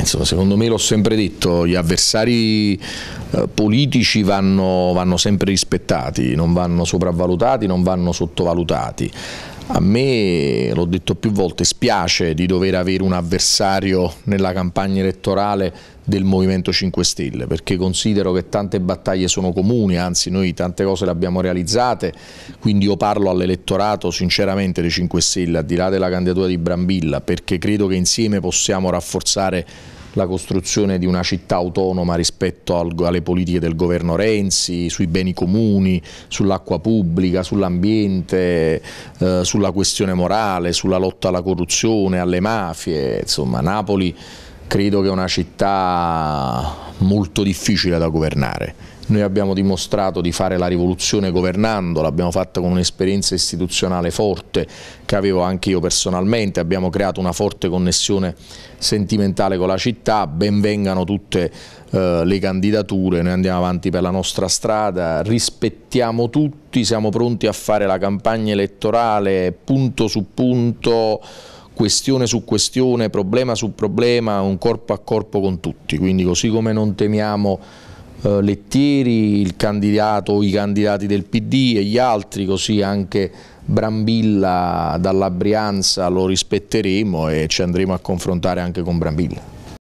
insomma, secondo me l'ho sempre detto, gli avversari eh, politici vanno, vanno sempre rispettati, non vanno sopravvalutati, non vanno sottovalutati. A me, l'ho detto più volte, spiace di dover avere un avversario nella campagna elettorale del Movimento 5 Stelle, perché considero che tante battaglie sono comuni, anzi noi tante cose le abbiamo realizzate, quindi io parlo all'elettorato sinceramente dei 5 Stelle, al di là della candidatura di Brambilla, perché credo che insieme possiamo rafforzare la costruzione di una città autonoma rispetto al, alle politiche del governo Renzi, sui beni comuni, sull'acqua pubblica, sull'ambiente, eh, sulla questione morale, sulla lotta alla corruzione, alle mafie, insomma Napoli credo che è una città molto difficile da governare. Noi abbiamo dimostrato di fare la rivoluzione governando, l'abbiamo fatta con un'esperienza istituzionale forte che avevo anche io personalmente, abbiamo creato una forte connessione sentimentale con la città, benvengano tutte eh, le candidature, noi andiamo avanti per la nostra strada, rispettiamo tutti, siamo pronti a fare la campagna elettorale punto su punto questione su questione, problema su problema, un corpo a corpo con tutti, quindi così come non temiamo eh, Lettieri, il candidato o i candidati del PD e gli altri, così anche Brambilla dalla Brianza lo rispetteremo e ci andremo a confrontare anche con Brambilla.